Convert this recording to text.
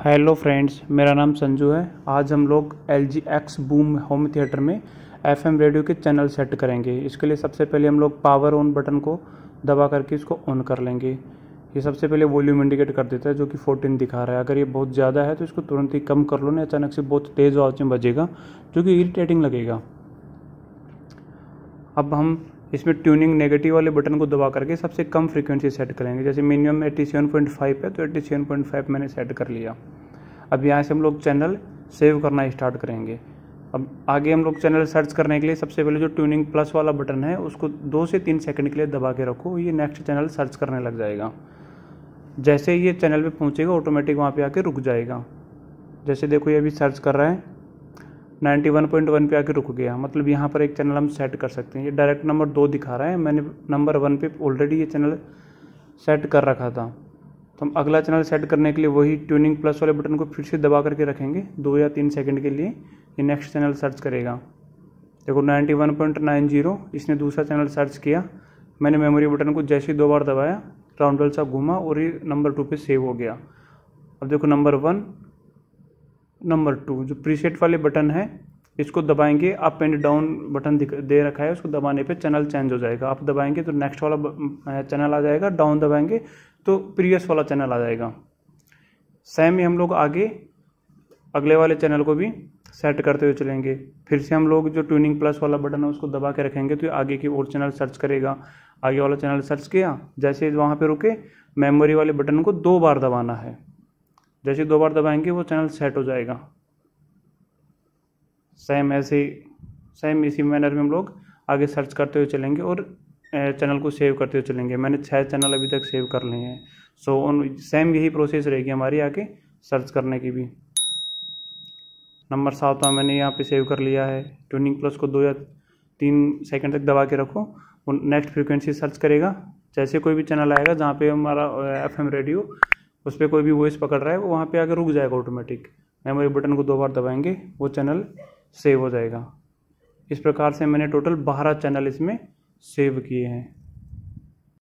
hello friends मेरा नाम संजू है आज हम लोग L G X boom home theatre में एफ एम रेडियो के चैनल सेट करेंगे इसके लिए सबसे पहले हम लोग पावर ऑन बटन को दबा करके इसको ऑन कर लेंगे ये सबसे पहले वॉल्यूम इंडिकेट कर देता है जो कि 14 दिखा रहा है अगर ये बहुत ज़्यादा है तो इसको तुरंत ही कम कर लो नहीं अचानक से बहुत तेज़ आवाज़ में बजेगा जो कि इरीटेटिंग लगेगा अब हम इसमें ट्यूनिंग नेगेटिव वाले बटन को दबा करके सबसे कम फ्रीक्वेंसी सेट करेंगे जैसे minimum eighty seven point five है तो एट्टी सेवन पॉइंट फाइव मैंने सेट कर लिया अब यहाँ से हम लोग चैनल सेव करना स्टार्ट करेंगे अब आगे हम लोग चैनल सर्च करने के लिए सबसे पहले जो ट्यूनिंग प्लस वाला बटन है उसको दो से तीन सेकंड के लिए दबा के रखो ये नेक्स्ट चैनल सर्च करने लग जाएगा जैसे ये चैनल पर पहुँचेगा ऑटोमेटिक वहाँ पर आके रुक जाएगा जैसे देखो ये अभी सर्च कर रहा है 91.1 पे आके रुक गया मतलब यहाँ पर एक चैनल हम सेट कर सकते हैं ये डायरेक्ट नंबर दो दिखा रहा है मैंने नंबर वन पे ऑलरेडी ये चैनल सेट कर रखा था तो हम अगला चैनल सेट करने के लिए वही ट्यूनिंग प्लस वाले बटन को फिर से दबा करके रखेंगे दो या तीन सेकंड के लिए ये नेक्स्ट चैनल सर्च करेगा देखो 91.90 इसने दूसरा चैनल सर्च किया मैंने मेमोरी बटन को जैसे ही दो बार दबाया वेल सा घूमा और ये नंबर टू पे सेव हो गया अब देखो नंबर वन नंबर टू जो प्रीसेट वाले बटन है इसको दबाएंगे अप एंड डाउन बटन दे रखा है उसको दबाने पे चैनल चेंज हो जाएगा आप दबाएंगे तो नेक्स्ट वाला चैनल आ जाएगा डाउन दबाएंगे तो प्रीवियस वाला चैनल आ जाएगा सेम ही हम लोग आगे अगले वाले चैनल को भी सेट करते हुए चलेंगे फिर से हम लोग जो ट्यूनिंग प्लस वाला बटन है उसको दबा के रखेंगे तो आगे की और चैनल सर्च करेगा आगे वाला चैनल सर्च किया जैसे वहाँ पर रुके मेमोरी वाले बटन को दो बार दबाना है जैसे दो बार दबाएंगे वो चैनल सेट हो जाएगा सेम ऐसे सेम इसी मैनर में हम लोग आगे सर्च करते हुए चलेंगे और चैनल को सेव करते हुए चलेंगे मैंने छः चैनल अभी तक सेव कर लिए हैं सो उन सेम यही प्रोसेस रहेगी हमारी आगे सर्च करने की भी नंबर सातवा तो मैंने यहाँ पे सेव कर लिया है ट्यूनिंग प्लस को दो या तीन सेकंड तक दबा के रखो वो नेक्स्ट फ्रीक्वेंसी सर्च करेगा जैसे कोई भी चैनल आएगा जहाँ पे हमारा एफ रेडियो उस पर कोई भी वॉइस पकड़ रहा है वो वहाँ पे आके रुक जाएगा ऑटोमेटिक मेमोरी बटन को दो बार दबाएंगे वो चैनल सेव हो जाएगा इस प्रकार से मैंने टोटल बारह चैनल इसमें सेव किए हैं